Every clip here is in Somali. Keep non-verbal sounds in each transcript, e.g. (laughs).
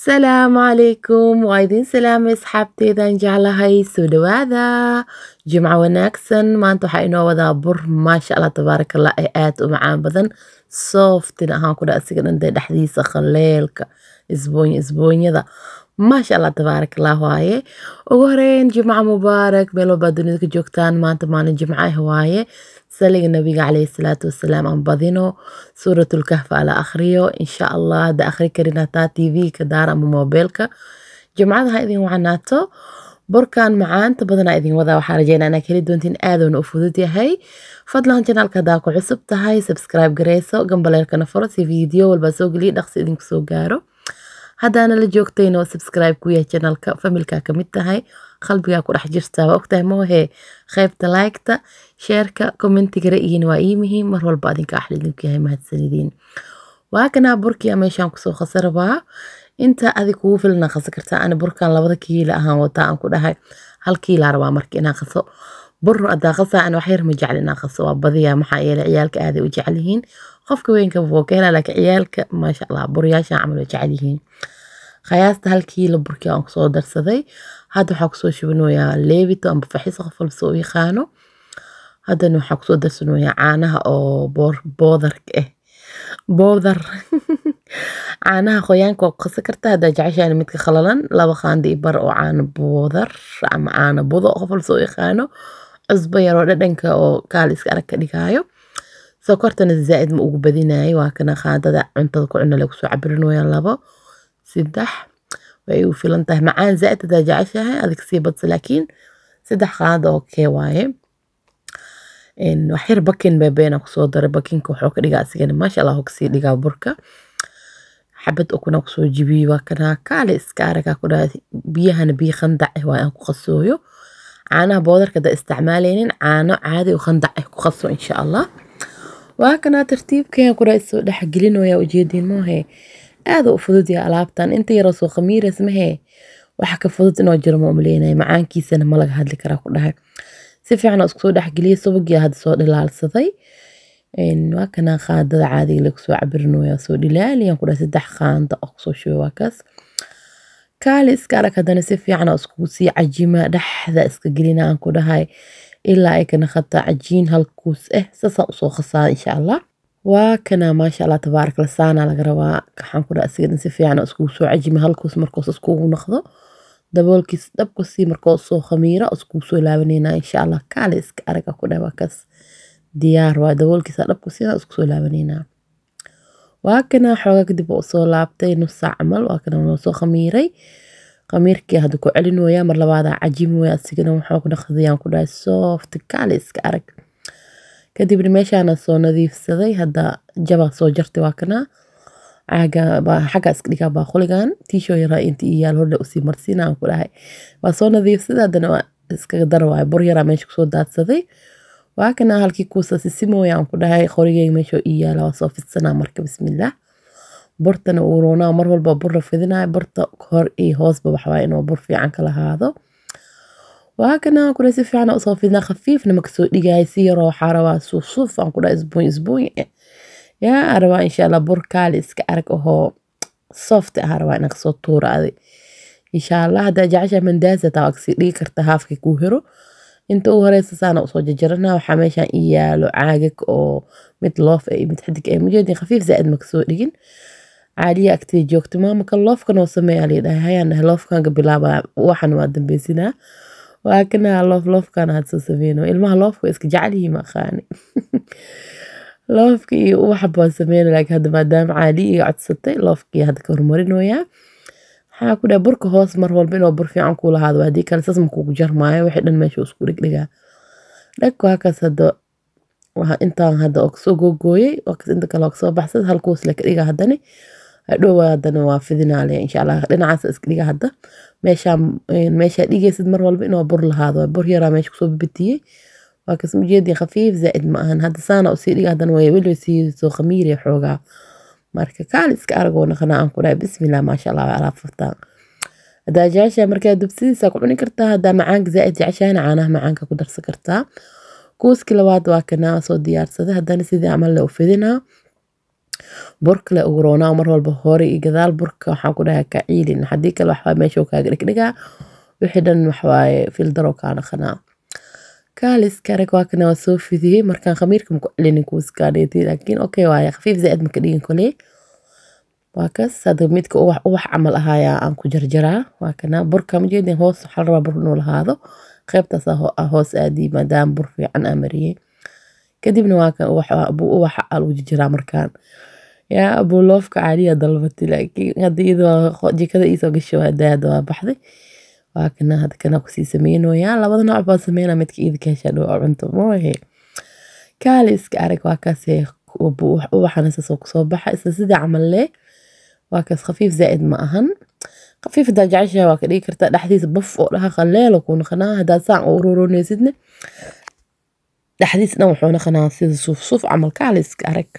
salaamu calaykum waa idiin salaamay asxaabteedaan jeclahay soo dhawaada jimca wanaagsan maanta waxaa inoo wadaa bur maasha allah tabaarakallah ee aad u macaan badan sooftina ahaan ku dha asiga dhan dee dhexdiisa khaleelka isboonya isboonyada maasha allah tabaarak allah waaye ugu horeyn jimco mubaarak meel walbaa dunida ka joogtaan maanta maalin jimcah waaye saliga nabiga caleyhi salaatu wasalaam aan badino suuratulkahfa ala akhriyo insha allah hadda akhri karin hataa tvka daara ama moobeelka jimcada ha idin wacanaato borkan macaanta badanaa idin wadaa waxaa rajeynaa inaa heli doontiin aadowna u fudud yahay fadlan janaalka hadaa ku cusub tahay subscribe gareyso gambaleerkana furo si fiideo walbaa soo geliya dhaqsi idinku soo gaaro haddaana la joogtayno subscribe ku yahay janalka familkaa ka mid tahay qalbigaa ku dhex jirtaa waa ogtahay moohee qaybta laygta sheerka commentigara ihiin waa ii mihiin mar walba adinka axlidinku yahay mahadsanidin waa kanaa burkii meeshaan kusoo khasarabaa inta adi kugu filana qaso kartaa ana burkan labada kiila ahaan wataa aan ku dhahay hal kiilaa rabaa marka inaan qaso baro adaa khasaa aan waxyar ma jeclinaa khasa waa badiyaa maxaa yeelay ciyaalka aaday u jecel yihiin qofka weynka vokeela laakiin ciyaalka maasha allah burayaashan camal waa jecel yihiin khayaasta halkii la burkii aan kusoo darsaday hadda waxaa kusoo shubinoyaa leebito amba faxiso qof walba yaqaano haddana waxaa kusoo darsanoyaa caanaha oo boodarka ah boodar eh, (laughs) caanaha qoyaanka waa qasan kartaa haddaa jeceshaani midka khalalan laba qaandi ibar oo caano boodar ama caano budo qof walba yaqaano cusbo yaroo dhadhanka oo kaaliska arag ka dhigaayo sokortana zaaid ma ugu badinayo waa kana qaadada cuntada ku cuna lagu soo cabirin waya labo saddex way u filan tahay macaan zaaid hadaa jeceshahay adig sii badsa laakiin saddex qaada oo waaye wax bakin beebeena kusoo daray bakinka wuxuu ka dhigaa asigana maasha allah kasii dhigaa burka xabad ukuna kusoo jibiyey waa kanaa kaale iska aragaa ku dhahay biyahana biyo khandac eh ah waa aan ku qasooyo caanaha boodarkada isticmaaleynin caano caadi eh oo qandac ah ku qaso insha allah waa kanaa tartiibkeen kuraa isoo dhex gelinooyaa ujeediin moohee aada u fududyaa alaabtan inta yaroo soo khamiiras mahee waxa ka fudud inoo jiro maumaleynaya macaankiisana ma laga hadli karaa ku dhahay si fiican isku soo dhexgeliya subagiyaa hadda soo dhilaalsaday waa kanaa qaadada caadiga lagu soo cabirinooyaa soo dhilaaliyaan ku dhahay saddex qaanda oo kusoo shubay waa kaas kaali iska arag haddana si fiican oo iskugu sii cajima dhexda iska gelina aan ku dhahay ilaa ay kana khata cajiin halkuus ah eh, saasaan usoo khasaada insha allah waa kana maasha allah tabaarak lasaana laga rabaa waxaan ku dhaha isigadan si fiican oo iskugu soo cajima halkuus markoos iskugu noqdo daboolkiis dhabka sii markoos soo khamiira iskugu soo laabanayna insha allah kaali iska araga ku dhaha waa kaas diyaar waa daboolkiisa dhabka siina isku soo laabanayna waa kana xoogaa kadib waa usoo laabtay nus saac camal waa kana soo khamiiray khamiirkii hadda ku celin waya mar labaadaa cajiim waya asigana waxaa ku dhaqdayaan ku dhahay soofti kaale iska arag kadibna meeshaana soo nadiifsaday hadda jabaa soo jartay waa kana xagga iska dhigaa baaquligan tiisho yaraa inta iyaal hordhe usii marsiinaan ku dhahay waa soo nadiifsaday haddana iskaga dara waayo bur yaraa meesha kusoo daadsaday waa kanaa halkii kuusasisi mooya aan ku dhahay qorigeyga meeshoo ii yaala waa soo fidsanaa marka bismillaah bortana uroonaa mar walba bur la fidinaayo borta hor iyo hoosba waxwaay inuu bur fiican kala ahaado waa kanaa kule si fiican usoo fidnaa khafiifna makasoo dhigaay si yaroo waxaa rabaa suufsuuf aan ku dhahay isbuuny isbuuny yaa rabaa insha allah bur kaali iska arag ahoo soft ah rabaa inaan kasoo tuura aday allah haddaa jeceshaa mandaasi waa kasii dhigi karta haafka kuu hero inta u horeysa saana usoo jajarana waxaa meeshaan i yaalo caagag oo mid loof eh iyo mid xidig ay eh. mujeedin khafiif zaaid maka soo dhigin caadiya agtida joogto maamaka loofkan oo sameeya ah? layidhaha hayaan dhahay loofkanka bilaaba waxan waa dambaysinaa waa kanaha loof loofkana had soo sameyno ilmaha loofka iska jecelyihi ma aqaani (laughs) loofka iyo ubaxa laakiin hadda maadaama caadiya codsatay loofkii hadda ka hormarinooyaa maxaa ku dhahay burka hoos mar walba inuu bur fiican kuu lahaado haddii kale sas makugu jarmaayo wixii dhan meesha isku dhigdhigaa dhagku halkaas hadda waa intaan hadda oo kasoo googooyey wakas inta kale oo kasoo baxsad halkuus le ka dhiga haddani hadhowa haddana waa fidinaale insha allah dhinacaas iska dhiga hadda meeshaa meeshaa dhigaysid mar walba inuu bur lahaado bur yaraa meesha kusoo bibitiyey waa kas ujeedii khafiif zaa'id ma ahan hadda saana usii dhiga haddana way weliba sii soo khamiiriya xoogaa marka kaal iska aragona qanaacan ku dhahay bismillah maasha allah calaa furtaan hadaa jeceshaha markaa dubsidiisa ku cuni kartaa hadaa macaanka zaaid jeceshahana caanaha macaanka ku darsan kartaa kuuski labaad waa kanaa soo diyaarsada hadana sidii camal le u fidinaa burka le ugroonaa mar walba hore iyo gadaal burka waxaan ku dhahaa ka ciilin kale waxbaa meesha kaaga dhigdhigaa wixii dhan waxwaaye fildaroo kaana qanaa kaaliskaarag waa kana waa soo fidiyey markaan khamiirka makucelinin kuuskaadheetay laakiin okay waaya khafiif zaa'id maka dhigin koley waa kas hadda midka ubax ubax camal ahaayaa aan ku jarjaraa waa kana burka ma jeedin hoos waxaa rabaa bur inuu lahaado qeybtaas ah ah hoos aadii maadaama bur fiican aa mariyey kadibna waa kan ubaxbuu ubaxa aa lagu jarjaraa markaan yaa abuuloofka caadiya dalbatay laakiin hadda iyadoo jikada iisoo gashay waa daada waa baxday waa kana kusii sameynooyaa labada nooc baan sameynaa midka iidka heshaadhow cunto moohe kaale iska arag waa kaasee ubaxan isaasoo kusoo baxa isla sidai camal leh waa kaas khafiif zaa'id ma ahan khafiif haddaa jeceshahay waa ka dhigi kartaa dhexdiisa baf oo dhaqaqa leelo kuu naqanaa haddaad saan u ururoneysidne dhexdiisa dhan wuxuu naqanaa sida suuf camal kaale iska arag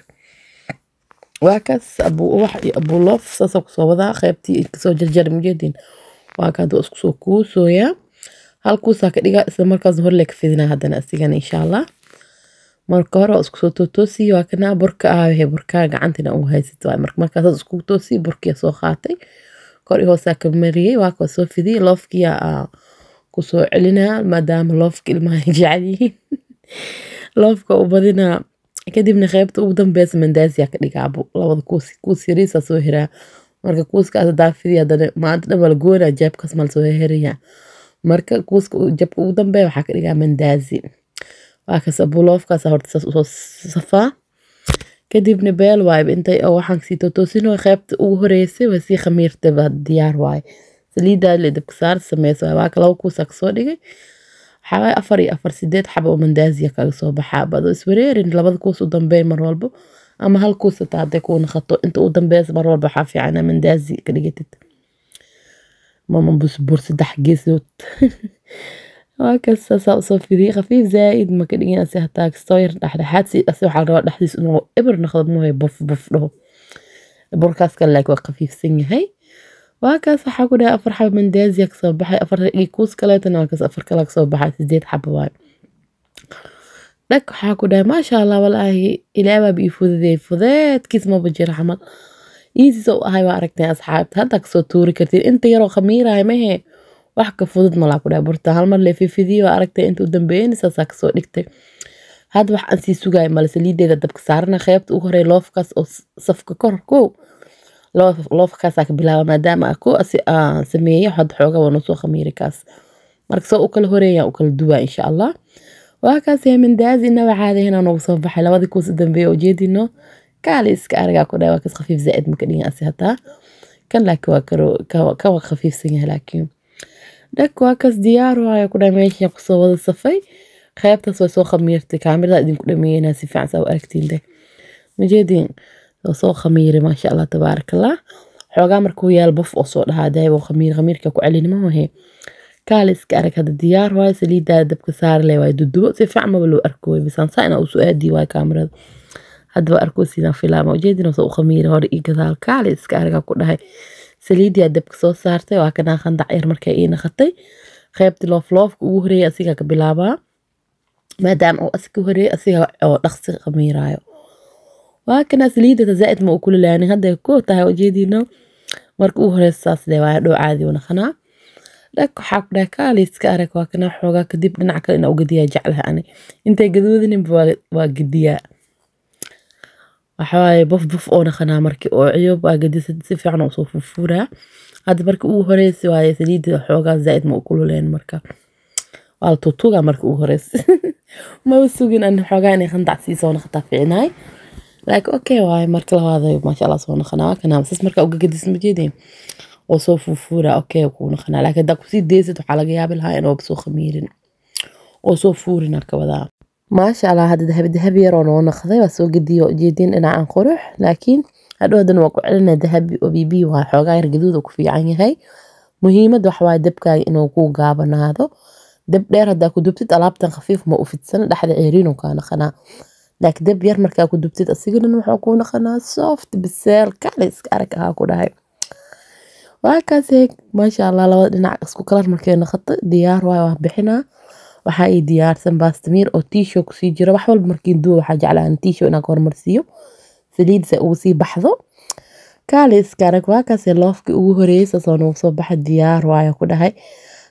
waa kaas abuu ubax iyo abuu loof saasoo kusoo wadaa qeybtii kasoo jarjar mujeediin afakaado isku soo kuusooyaa hal kuusaa ka dhigaa isla markaas horlee ka fidinaa haddana asigana insha marka hore waa iskusoo tootoosiye waa kana burka ahaahe burkaa gacantina ugu haysat waay marka markaasaad isku toosiye burkiya soo qaatay kor i hoosaa ka mariyey waa kaa soo fidiyey loofkiyaa kusoo celinaa maadaama loofka ilmaha jecel yihiin (laughs) loofka u badinaa kadibna qeybta ugu dambeysa mandaasiyaa ka dhigaabo labada kuus kuus yariisaa soo hiraa marka kuuskaas daafidi hadane maanta dhan waa la goona jeebkaas maa lasoo heheraya marka kuuska jeebka ugu dambeeya waxaa ka dhigaa mandaazi waa ka sabuloofkaas horta soo safaa kadibna beel waayo intay oo waxaan sii tootoosinoo qeybta ugu horeysay waa sii khamiirtaba diyaar waayo saliidaa la dabka saar sameys waayo waa laba kuusaa kasoo dhigay waxaa waaye afar iyo afar sideed xaba oo mandaaziya kaga soo baxaa badoo iswareerin labada kuus u dambeyn mar walbo اما هالكوسة تاع تكون خطو انت قدام باس مرة بحافي عنا من دازي كريتت ماما بس برس دحجزت (laughs) هكا صلصة دي خفيف زائد ما كان ينسى هتاك صاير نحن حاتسي أسوح على الرأي نحسيس إنه إبر مو هي بف بف له بركاس كان لايك وخفيف سنة هاي وهكا صح كنا أفر حب من دازيك صباحي أفر إيكوس كلاتنا وكس أفر كلاك صباحي تزيد حبواي dhag waxaa ku dhahay maasha allah walaahi ilaabaaba ii fududeey fudeedkiis maba jira xamad iisiisa u ahay waa aragtay asxaabta haddaa kasoo tuuri kartid inta yaroo khamiirahay mehe wax ka fudud malaa ku dhahay burta halmar lee fifidiyey aragtay inta u dambeeyanaysasaa kasoo dhigtay hadda wax aan sii sugaay malese liideeda dabka saarana qeybta ugu horey loofkaas oo safka kor kow loofkaasaa ka bilaaba maadaama ko sameeye hadda xoogaa waa khamiirikaas marka soo u kala horeeyaan u kala duwaa insha allah waa kaasee inaba caadi inaa noogu soo baxay labadi kuwas u dambeeye oo jeedino kaali iska aragaa ku dhahay waa khafiif zaa'id maka dhigan asi hataa kan laakiin waa karo ka khafiifsan yahay laakiin dhag waa kas diyaaru ku dhahay meesha kusoo wada safay qaybtaas way soo khamiirtay kaamiradaa idinku dhameeyey inaa si fiican saa u aragtiinde majeedin waa soo khamiiray maasha allah tabaarakallah xoogaa markuu yaal bof oo soo dhahaa daawo khamiir khamiirka ku celinimo wahe kaaliska arag hadda diyaar waayo saliidaa dabka saari le dudubo si loo arko bisaan saa inaa u soo aadii waayo kaamirada hadda waa arkoo filaama ujeedina u khamiira hore ii gadaal kaali iska ku dhahay saliidaa dabka soo saartay waa kanaa qandhac yar markay ii naqatay qeybti loofloofka ugu horeeyay asigaa ka bilaabaa maadaama uu asiga horeeyay asiga oo dhaqsi khamiiraayo waa kanaa saliidata zaa'id ma u kululaanin hadday ku tahay ujeediina marka ugu horeysa saas le waayo dhoo caadi u naqanaa dhag waxaa ku dhahay kaali iska arag waa kana xoogaa kadib dhinac kale inaa u gediyaa jeclaha ani intay gadoodaninba waa gediyaa waxawaaye buf buf oo naqanaa markii oociyo baa gedisad si fiican usoo fufuuraa hadda marka ugu horeysi waaye saliidda xoogaa zaa'id ma u kululeen marka waa la tuutuugaa marka ugu horeysi maba sugin ani xoogaa inay qandac siisoo naqataa fiicnaay laakiin okay waaye marka labaadayo maasha allah soo naqanaa waa kanaa sas markaa uga gedis majeedeen oo soo fuufuura okay kuuna qanaa laakiin haddaa kusii deysid waxaa laga yaabi lahaa inooba soo khamiirin oo soo fuurin arka wadaa maasha allah hadda dahabi dahabi yaroo noo naqday waa soo gediye ujeedin dhinacan qurux laakiin hadhow haddana waa ku celina dahabi oo bibi waa xoogaa yar gaduud oo ku fiican yahay muhiimad waxawaaye dabkaaga inuu kuu gaabanaado dab dheer haddaa ku dubtid alaabtan khafiif ma u dhexda ceeriinuu kaa naqanaa laakiin dab yar markaa ku dubtid asigana waxaa kuu naqanaa soft biseer kale iska arag ahaa ku dhahay waa maasha allah labada dhinac isku kalar markay noqoto diyaar waay waa bixina waxaa ii diyaarsan baastamiir oo tiisho kusii jiro wax walba markiin duwa waxaa jeclaan tiisho inaan hormarsiiyo saliid se ugu sii baxdo kaaliiskanag waa loofkii ugu horeeyey saasoo nagu soo baxa diyaar waayo ku dhahay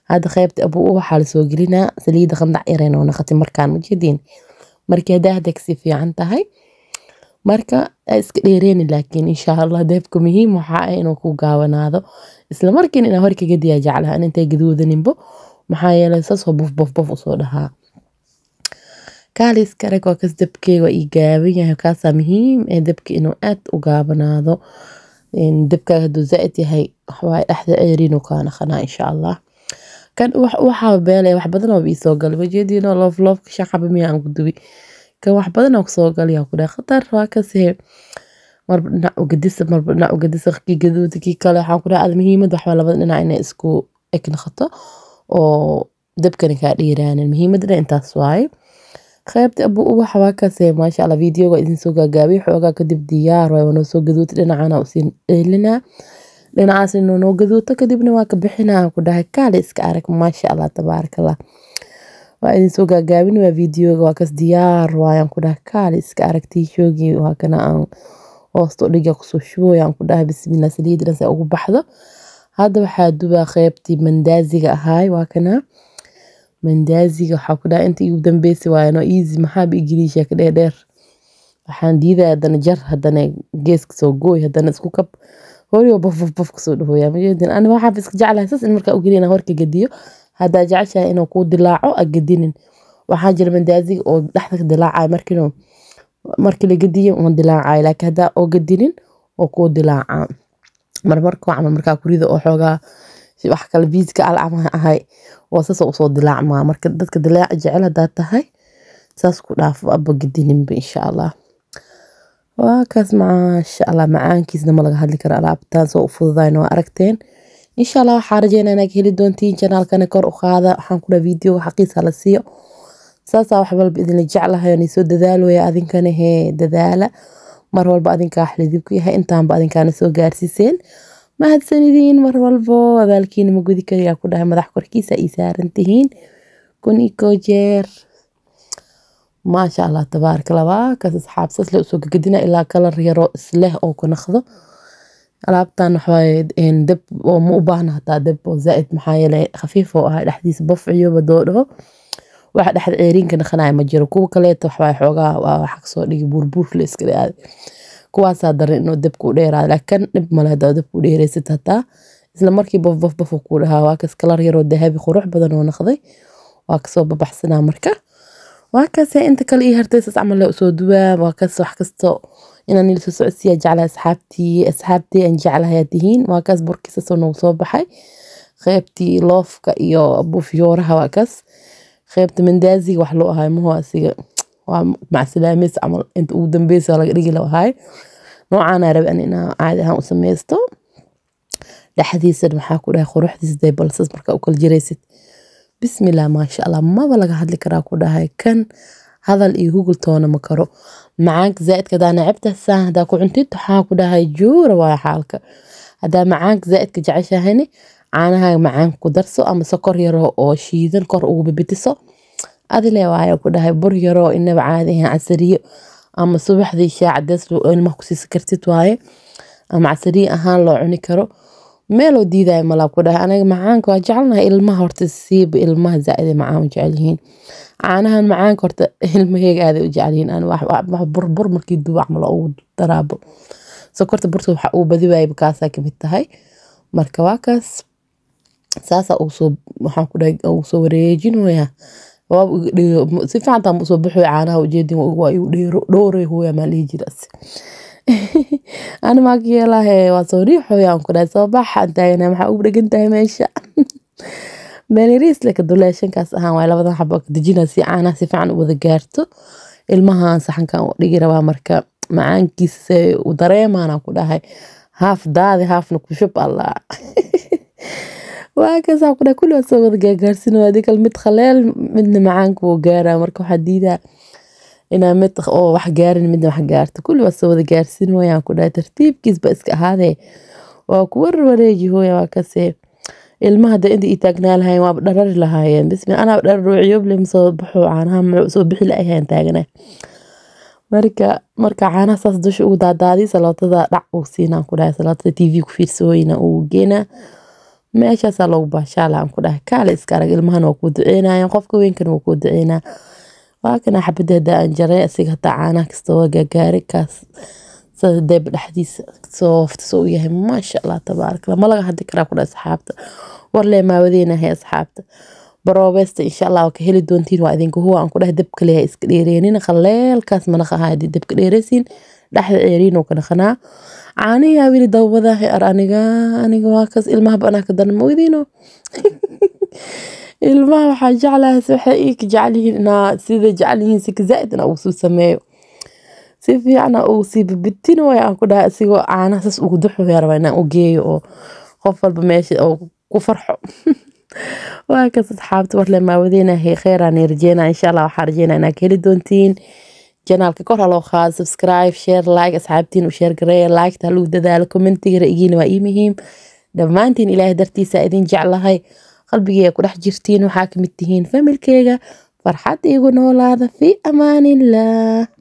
hadda qaybta abuu u waxaa lasoo gelinaa saliidda qandac yareen oo noqotay markaan majeediin markii haddaa hadday fiican tahay marka iska dheereeni laakiin insha allah deebka muhiim waxaa ah inuu ku gaabanaado isla markiina inaa hor kaga diyaa jeclahaan intay maxaa yeelay saasoo bof bof bof usoo dhahaa kaaliska rag waa kas debkee waa ii gaaban yahay kaasaa muhiim ee debka inuu aad u gaabanaado debkaaga hadduu zaa'id yahay waxbaa dhexda ceeriinuu kaana insha allah kan waxaa beelaya wax badanoo iisoo galay wajeediinoo loof loofka shaqaba miyaa aan ku dubi kan wax badan oo kasoo galaya ku khatar waa kasee marba dhinac u marba dhinac u kii gaduuda kii kale waxaan ku ada muhiimad waxba labada dhinac inay isku eg noqoto oo dabkani kaa dhiiraanin muhiimadana intaas waaye qaybta abu ubaxa waa kasee maasha allah videoga idinsoo gaagaabiyay xoogaa kadib diyaar waay wanoo soo gaduuta dhinacana usii dheelinaa dhinacaas inuu noo gaduuto kadibna waa ka bixinaa ku dhahay kaale iska arag maasha allah tabaarakallah waa idin soo gaagaabin waa videoga waa kas diyaar waayaan ku dhaha kaali iska aragtay shoogii waa kana aan hoosta dhiga kusoo shubooyaan ku dhaha bismillah saliiddan si ugu baxdo hadda waxaa dubaa qeybtii mandaaziga ahaay waa kana mandaaziga waxaa ku dhaha inta igu dambeysay waayo easy maxaaba ingiliish ka dheer waxaan diidaya haddana jar haddana geeska soo gooy haddana isku kab hori oo kasoo dhahooyaa majeedin ani waxaa iska jeclahay saas in markaa u geliya horka gediyo haddaa jeceshahay inuu kuu dilaaco agadinin ah, waxaa jira mandaasiga oo dhexda dilaacay markiinu markii la gediyo uma dilaacay laakiin haddaa oo gadinin oo kuu dilaaca marmarkoo camal markaa kurida oo xoogaa wax kale biiska al ama ahay waa saasoo usoo dilaacmaa marka dadka dilaaca jecel haddaa tahay saas ku dhaaf aba gedininba insha allah waa kaas maasha allah macaankiisna ma laga hadli karo alaabtaan soo u fududayn waa aragteen insha waxaa rajeynaa inaad heli doontiin janaalkana kor u qaada waxaan kudha video xaqiisa la siiyo saasaa wax walba idinla jeclahay oona soo dadaalwaya adinkana hee dadaala mar walba adinkaa xlidib ku yahay intaanba adinkaana soo gaarsiiseen mahadsanidin mar walbo abaalkiina ma gudi karayaa ku dhahay madax korkiisa ay saarantihiin kun ikoo jeer maasha allah tabaarka labaa kaas asxaabsasle usoo gagadina ilaa kala yaroo isleh oo ku naqdo alaabtan waxawaaye dab oo ma u baahna hataa dab oo zaaid maxaa yeele khafiif oo ah dhexdiisa bof ciyoba doodho dhexda ceeriinka naqanaya ma jiro kuwa kaleeta waxawaaye xoogaa waa waxa kasoo dhigi buurbuur la iska dhigaada kuwaasaa daran inuu dabka u dheeraado laakiin dhib male hadaa dabka u dheeraysid hataa isla bof bof bof kuu dhahaa waa kas kalar yaroo dahabi qurux badan oo naqday waa kasoo babaxsanaa marka waa kasee inta kale ii hartay saas camal lee usoo duwaa waa kas wax kastoo inaan ila soo socodsiiyaa jeclaha asxaabtii asxaabtee aan jeclahay aadihiin waa kaas borkiisasoo nagu soo baxay qeybtii loofka iyo bufyooraha waa kaas qeybta mandaasiga wax loo ahay maho asiga waa macsalaameys camal inta ugu dambeysa laga dhigi loo ahay noocaana an inaa caadi ahaan u sameysto dhexdiisan maxaa ku dhahay quruxdiisa day balsas markaa u kala jiraysid bismillah maasha allah maba laga hadli karaa ku dhahay kan hadal iyo hugul toona ma karo macaanka zaaidka hadaa nacabta saan hadaa ku cuntid waxaa ku dhahay juura waa xaalka hadaa macaanka zaaidka jeceshahani caanahaaga macaanka ku darso ama sokor yaroo oo shiidan kor ugu bibitiso adile waaya ku dhahay bur yaroo inaba caadi casariyo ama subaxdii shaah cadeys ilmaha kusiisa kartid waaye ama casariyo ahaan loo cuni karo meeloo diidaya malaab ku dhahay aniga macaanka waa jecelnahay ilmaha horta siiba ilmaha zaa'iday macaan u jecelyihiin caanahan macaanka horta ilmaheega aaday u jecelyihiin aan wax burbur markii duwac malo ugu daraabo sokorta burta waxa uu badi waayaba kaasaa kamid tahay marka waa kaas saasaa uusoo waxaan ku dhahay uusoo wareejinoyaa si fiicantaan usoo baxoy caanaha ujeedin waa igu dhowray hooyaa maan dhihi jiraas (laughs) ani maa ka waa soo riix hooyaan ku dhahay soo baxaan taaganahay maxaa ugu dhegan tahay meesha (laughs) meeliriisle ka ahaan waa labadan xabo dejina si caanaha si fiican u wada gaarto ilmahan saxankan dhigi rabaa marka macaankiisa u dareemaanaan ku dhahay haaf daadi haafna ku shub allah (laughs) waa ku dhahay kulli waa soo wada gaargaarsinoo adikal mid khaleel midna macaanka wuu gaaraa marka waxaa diidaa inaa mid oo wax gaarin midna wax gaarta kulli waa wada gaarsiin hooy ku dhahay tartiibkiisba iska ahaadee waa ku warwareegi hooya waa kasee ilmaha dee inta ii taagnaa waaba dharari lahaayeen bismi anaaba dhararo ciyooble masoo baxoo caanaha soo bixi la'ahayn taagnaa marka marka caanaha saas dusha ugu daadaadii salaatada dhac uu siinaan ku dhahay salaatada t v ku fiirsahooyna uu geenaa meeshaasaa loogu baashaala aan ku dhahay kaale iska arag ilmahana waa kuu duceynayaan qofka weynkan waa kuu duceynaa waa kana xabada hadaa anjaray asiga hataa caanaha kasta waa gaagaari kaas sadeeba dhexdiisa sooftis u yahay maasha allah tabaarakala malaga hadi karaa ku dha asxaabta war warlee maawadeenahay asxaabta baroobeesta insha allah waa ka heli doontiin waa idinka huwa aan ku dheh dabka leeha iska dheereenin qalleelkaas manaqa ahaa haddii dabka dheereysiin dhexda eerino ka dhaqanaa caaniyaa weli dawbadaha ar aniga aniga waa kas ilmahaba ah ka daran ma (laughs) ilmaha waxaa jeclahaas waxay iika jecelyihiin inaa sida jecelyihiin sika zaa'id inaa ugu sameeyo si fiicana ugu sii bibitino way aan ku dhahay asigoo caanaha saas ugu duxu yaa inaan u geeyo oo qof walba meesha oo ku farxo (laughs) waa asxaabta warle maawadeenahay ah, kheyraana rajeynaa insha allah waxaa rajeynaa inaa ka heli doontiin janaalka kor haloo qaado subscribe sheer like asxaabtiin u sheer gareeya laagta haluu dadaalo commentiga ra-igiina waa ii muhiim dhammaantiin ilaahay dartiisa idin jeclahay qalbigeega ku dhex jirtiin waxaa ka mid tihiin familkeyga farxad igu noolaada fii amaanillah